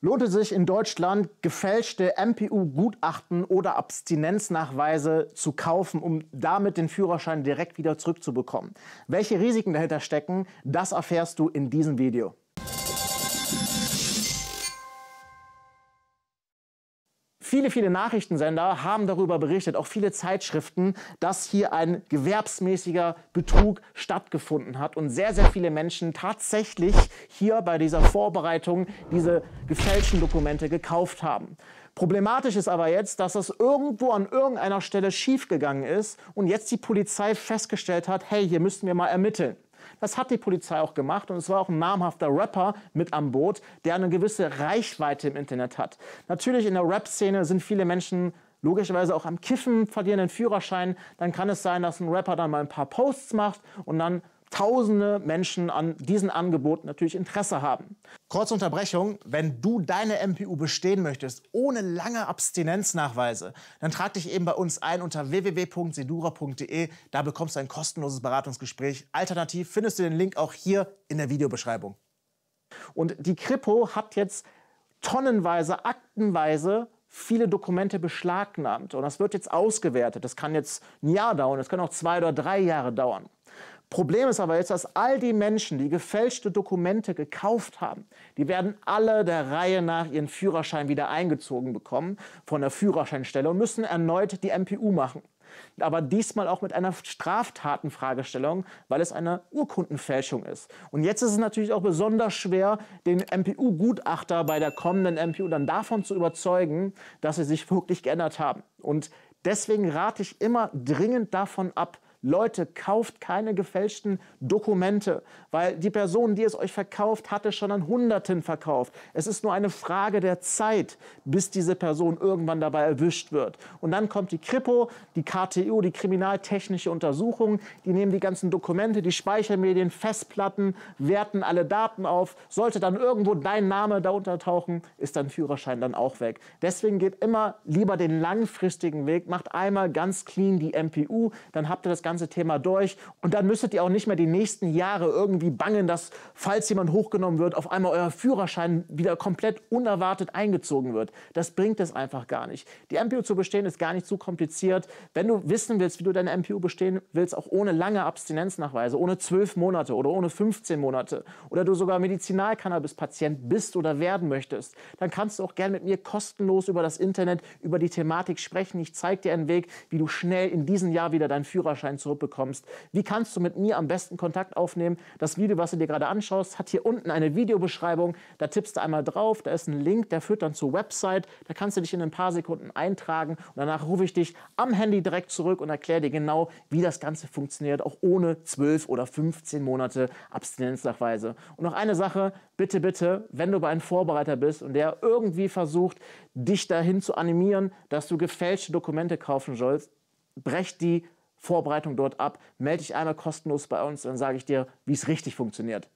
Lohnt es sich in Deutschland, gefälschte MPU-Gutachten oder Abstinenznachweise zu kaufen, um damit den Führerschein direkt wieder zurückzubekommen? Welche Risiken dahinter stecken, das erfährst du in diesem Video. Viele, viele Nachrichtensender haben darüber berichtet, auch viele Zeitschriften, dass hier ein gewerbsmäßiger Betrug stattgefunden hat und sehr, sehr viele Menschen tatsächlich hier bei dieser Vorbereitung diese gefälschten Dokumente gekauft haben. Problematisch ist aber jetzt, dass das irgendwo an irgendeiner Stelle schiefgegangen ist und jetzt die Polizei festgestellt hat, hey, hier müssen wir mal ermitteln. Das hat die Polizei auch gemacht und es war auch ein namhafter Rapper mit am Boot, der eine gewisse Reichweite im Internet hat. Natürlich in der Rap-Szene sind viele Menschen logischerweise auch am Kiffen, verlieren den Führerschein. Dann kann es sein, dass ein Rapper dann mal ein paar Posts macht und dann tausende Menschen an diesen Angeboten natürlich Interesse haben. Kurze Unterbrechung, wenn du deine MPU bestehen möchtest, ohne lange Abstinenznachweise, dann trag dich eben bei uns ein unter www.sedura.de. Da bekommst du ein kostenloses Beratungsgespräch. Alternativ findest du den Link auch hier in der Videobeschreibung. Und die Kripo hat jetzt tonnenweise, aktenweise viele Dokumente beschlagnahmt. Und das wird jetzt ausgewertet. Das kann jetzt ein Jahr dauern, das können auch zwei oder drei Jahre dauern. Problem ist aber jetzt, dass all die Menschen, die gefälschte Dokumente gekauft haben, die werden alle der Reihe nach ihren Führerschein wieder eingezogen bekommen von der Führerscheinstelle und müssen erneut die MPU machen. Aber diesmal auch mit einer Straftatenfragestellung, weil es eine Urkundenfälschung ist. Und jetzt ist es natürlich auch besonders schwer, den MPU-Gutachter bei der kommenden MPU dann davon zu überzeugen, dass sie sich wirklich geändert haben. Und deswegen rate ich immer dringend davon ab, Leute, kauft keine gefälschten Dokumente, weil die Person, die es euch verkauft, hatte schon an Hunderten verkauft. Es ist nur eine Frage der Zeit, bis diese Person irgendwann dabei erwischt wird. Und dann kommt die Kripo, die KTU, die kriminaltechnische Untersuchung, die nehmen die ganzen Dokumente, die Speichermedien, Festplatten, werten alle Daten auf. Sollte dann irgendwo dein Name da untertauchen, ist dein Führerschein dann auch weg. Deswegen geht immer lieber den langfristigen Weg, macht einmal ganz clean die MPU, dann habt ihr das Ganze ganze Thema durch. Und dann müsstet ihr auch nicht mehr die nächsten Jahre irgendwie bangen, dass, falls jemand hochgenommen wird, auf einmal euer Führerschein wieder komplett unerwartet eingezogen wird. Das bringt es einfach gar nicht. Die MPU zu bestehen ist gar nicht zu kompliziert. Wenn du wissen willst, wie du deine MPU bestehen willst, auch ohne lange Abstinenznachweise, ohne zwölf Monate oder ohne 15 Monate oder du sogar Medizinalcannabis-Patient bist oder werden möchtest, dann kannst du auch gerne mit mir kostenlos über das Internet über die Thematik sprechen. Ich zeige dir einen Weg, wie du schnell in diesem Jahr wieder deinen Führerschein Fan zurückbekommst. Wie kannst du mit mir am besten Kontakt aufnehmen? Das Video, was du dir gerade anschaust, hat hier unten eine Videobeschreibung. Da tippst du einmal drauf, da ist ein Link, der führt dann zur Website. Da kannst du dich in ein paar Sekunden eintragen und danach rufe ich dich am Handy direkt zurück und erkläre dir genau, wie das Ganze funktioniert, auch ohne 12 oder 15 Monate Abstinenznachweise. Und noch eine Sache, bitte, bitte, wenn du bei einem Vorbereiter bist und der irgendwie versucht, dich dahin zu animieren, dass du gefälschte Dokumente kaufen sollst, brech die Vorbereitung dort ab. Melde dich einmal kostenlos bei uns, dann sage ich dir, wie es richtig funktioniert.